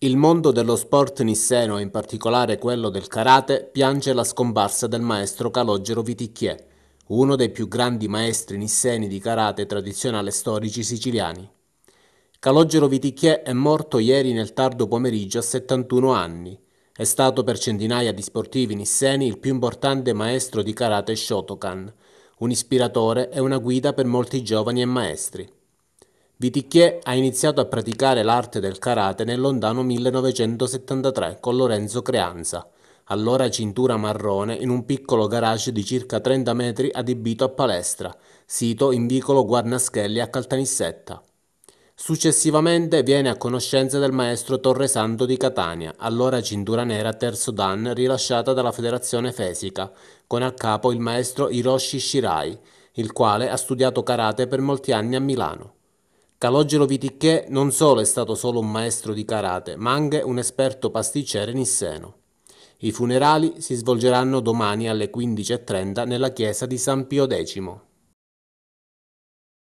Il mondo dello sport nisseno e in particolare quello del karate piange la scomparsa del maestro Calogero Viticchiè, uno dei più grandi maestri nisseni di karate tradizionale storici siciliani. Calogero Viticchiè è morto ieri nel tardo pomeriggio a 71 anni. È stato per centinaia di sportivi nisseni il più importante maestro di karate Shotokan, un ispiratore e una guida per molti giovani e maestri. Vitichie ha iniziato a praticare l'arte del karate nel lontano 1973 con Lorenzo Creanza, allora cintura marrone in un piccolo garage di circa 30 metri adibito a palestra, sito in vicolo Guarnaschelli a Caltanissetta. Successivamente viene a conoscenza del maestro Torresanto di Catania, allora cintura nera terzo dan rilasciata dalla Federazione Fesica, con a capo il maestro Hiroshi Shirai, il quale ha studiato karate per molti anni a Milano. Calogero Viticchè non solo è stato solo un maestro di karate, ma anche un esperto pasticcere nisseno. I funerali si svolgeranno domani alle 15.30 nella chiesa di San Pio X.